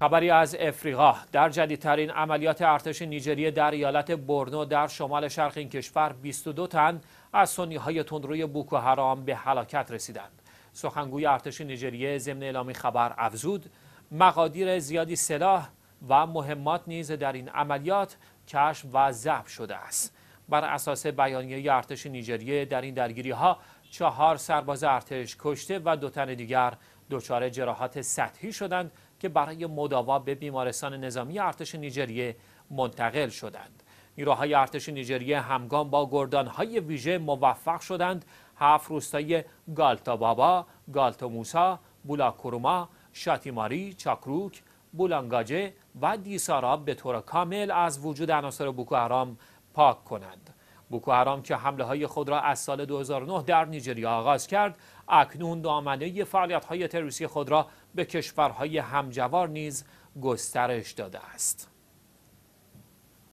خبری از افریقا در جدیدترین عملیات ارتش نیجریه در ایالت برنو در شمال شرق این کشور 22 تن از سنیهای های تندروی بوکو حرام به هلاکت رسیدند سخنگوی ارتش نیجریه ضمن اعلامی خبر افزود مقادیر زیادی سلاح و مهمات نیز در این عملیات کشف و ضبط شده است بر اساس بیانیه ارتش نیجریه در این درگیری ها چهار سرباز ارتش کشته و دو تن دیگر دچار جراحات سطحی شدند که برای مداوا به بیمارستان نظامی ارتش نیجریه منتقل شدند. نیروهای ارتش نیجریه همگام با گردانهای ویژه موفق شدند هفت روستای گالتا بابا، گالتا موسا، بولاکوروما، شاتیماری، چاکروک، بولانگاجه و دیسارا به طور کامل از وجود عناصر بوکو پاک کنند. بوکو حرام که حمله های خود را از سال 2009 در نیجریه آغاز کرد اکنون دامنه فعالیت های تروریستی خود را به کشورهای همجوار نیز گسترش داده است